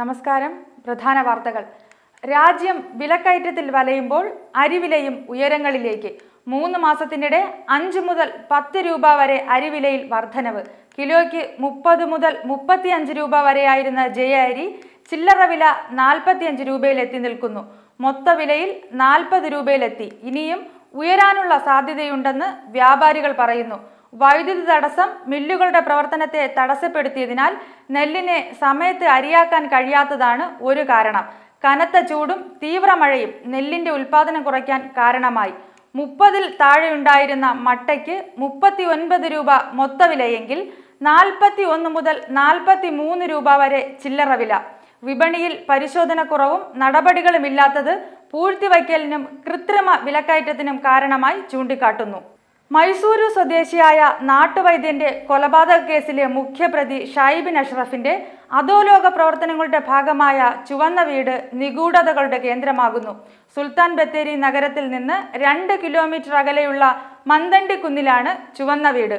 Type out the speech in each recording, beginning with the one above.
നമസ്കാരം പ്രധാന വാർത്തകൾ രാജ്യം വിലക്കയറ്റത്തിൽ വലയുമ്പോൾ അരിവിലയും ഉയരങ്ങളിലേക്ക് മൂന്ന് മാസത്തിനിടെ അഞ്ച് മുതൽ പത്ത് രൂപ വരെ അരിവിലയിൽ വർധനവ് കിലോയ്ക്ക് മുപ്പത് മുതൽ മുപ്പത്തിയഞ്ച് രൂപ വരെയായിരുന്ന ജയ അരി ചില്ലറ വില നാൽപ്പത്തിയഞ്ച് രൂപയിലെത്തി നിൽക്കുന്നു മൊത്ത വിലയിൽ നാൽപ്പത് രൂപയിലെത്തി ഇനിയും ഉയരാനുള്ള സാധ്യതയുണ്ടെന്ന് വ്യാപാരികൾ പറയുന്നു വൈദ്യുതി തടസ്സം മില്ലുകളുടെ പ്രവർത്തനത്തെ തടസ്സപ്പെടുത്തിയതിനാൽ നെല്ലിനെ സമയത്ത് അരിയാക്കാൻ കഴിയാത്തതാണ് ഒരു കാരണം കനത്ത ചൂടും തീവ്ര മഴയും നെല്ലിന്റെ ഉൽപാദനം കുറയ്ക്കാൻ കാരണമായി മുപ്പതിൽ താഴെയുണ്ടായിരുന്ന മട്ടയ്ക്ക് മുപ്പത്തി ഒൻപത് രൂപ മൊത്തവിലയെങ്കിൽ നാൽപ്പത്തി ഒന്ന് മുതൽ നാൽപ്പത്തി മൂന്ന് രൂപ വരെ ചില്ലറ വില വിപണിയിൽ പരിശോധനക്കുറവും നടപടികളുമില്ലാത്തത് പൂഴ്ത്തിവയ്ക്കലിനും കൃത്രിമ വിലക്കയറ്റത്തിനും കാരണമായി ചൂണ്ടിക്കാട്ടുന്നു മൈസൂരു സ്വദേശിയായ നാട്ടുവൈദ്യന്റെ കൊലപാതക കേസിലെ മുഖ്യപ്രതി ഷൈബിൻ അഷ്റഫിന്റെ അധോലോക പ്രവർത്തനങ്ങളുടെ ഭാഗമായ ചുവന്ന വീട് നിഗൂഢതകളുടെ കേന്ദ്രമാകുന്നു സുൽത്താൻ ബത്തേരി നഗരത്തിൽ നിന്ന് രണ്ട് കിലോമീറ്റർ അകലെയുള്ള മന്തണ്ടിക്കുന്നിലാണ് ചുവന്ന വീട്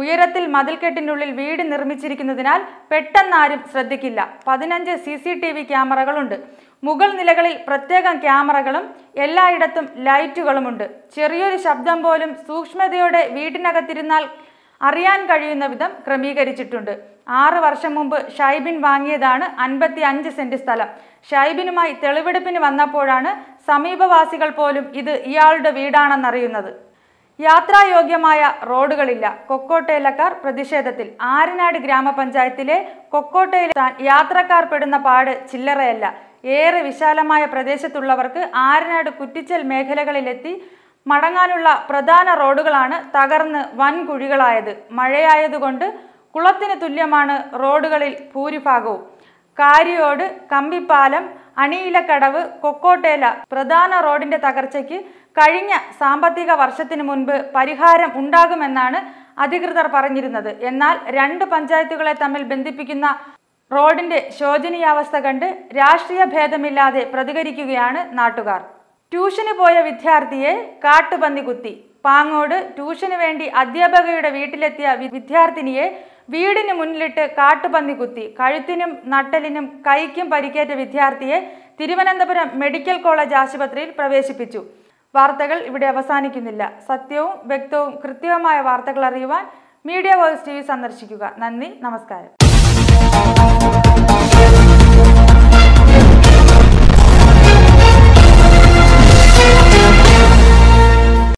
ഉയരത്തിൽ മതിൽക്കെട്ടിനുള്ളിൽ വീട് നിർമ്മിച്ചിരിക്കുന്നതിനാൽ പെട്ടെന്നാരും ശ്രദ്ധിക്കില്ല പതിനഞ്ച് സി സി ടി വി ക്യാമറകളുണ്ട് മുകൾ നിലകളിൽ പ്രത്യേകം ക്യാമറകളും എല്ലായിടത്തും ലൈറ്റുകളുമുണ്ട് ചെറിയൊരു ശബ്ദം പോലും സൂക്ഷ്മതയോടെ വീട്ടിനകത്തിരുന്നാൽ അറിയാൻ കഴിയുന്ന വിധം ക്രമീകരിച്ചിട്ടുണ്ട് ആറ് വർഷം മുമ്പ് ഷൈബിൻ വാങ്ങിയതാണ് അൻപത്തി അഞ്ച് സെന്റ് സ്ഥലം ഷൈബിനുമായി തെളിവെടുപ്പിന് വന്നപ്പോഴാണ് സമീപവാസികൾ പോലും ഇത് ഇയാളുടെ വീടാണെന്നറിയുന്നത് യാത്രായോഗ്യമായ റോഡുകളില്ല കൊക്കോട്ടയിലക്കാർ പ്രതിഷേധത്തിൽ ആരനാട് ഗ്രാമപഞ്ചായത്തിലെ കൊക്കോട്ടയിൽ യാത്രക്കാർ പെടുന്ന പാട് ചില്ലറയല്ല ഏറെ വിശാലമായ പ്രദേശത്തുള്ളവർക്ക് ആരനാട് കുറ്റിച്ചൽ മേഖലകളിലെത്തി മടങ്ങാനുള്ള പ്രധാന റോഡുകളാണ് തകർന്ന് വൻ കുഴികളായത് മഴയായതുകൊണ്ട് കുളത്തിന് തുല്യമാണ് റോഡുകളിൽ ഭൂരിഭാഗവും കാരിയോട് കമ്പിപ്പാലം അണിയിലക്കടവ് കൊക്കോട്ടേല പ്രധാന റോഡിന്റെ തകർച്ചയ്ക്ക് കഴിഞ്ഞ സാമ്പത്തിക വർഷത്തിന് മുൻപ് പരിഹാരം ഉണ്ടാകുമെന്നാണ് അധികൃതർ പറഞ്ഞിരുന്നത് എന്നാൽ രണ്ട് പഞ്ചായത്തുകളെ തമ്മിൽ ബന്ധിപ്പിക്കുന്ന റോഡിന്റെ ശോചനീയാവസ്ഥ കണ്ട് രാഷ്ട്രീയ ഭേദമില്ലാതെ പ്രതികരിക്കുകയാണ് നാട്ടുകാർ ട്യൂഷന് പോയ വിദ്യാർത്ഥിയെ കാട്ടുപന്തി കുത്തി പാങ്ങോട് ട്യൂഷന് വേണ്ടി അധ്യാപകയുടെ വീട്ടിലെത്തിയ വിദ്യാർത്ഥിനിയെ വീടിന് മുന്നിലിട്ട് കാട്ടുപന്നി കുത്തി കഴുത്തിനും നട്ടലിനും കൈക്കും പരിക്കേറ്റ വിദ്യാർത്ഥിയെ തിരുവനന്തപുരം മെഡിക്കൽ കോളേജ് ആശുപത്രിയിൽ പ്രവേശിപ്പിച്ചു വാർത്തകൾ ഇവിടെ അവസാനിക്കുന്നില്ല സത്യവും വ്യക്തവും കൃത്യവുമായ വാർത്തകൾ അറിയുവാൻ മീഡിയ വോയിസ് ടി സന്ദർശിക്കുക നന്ദി നമസ്കാരം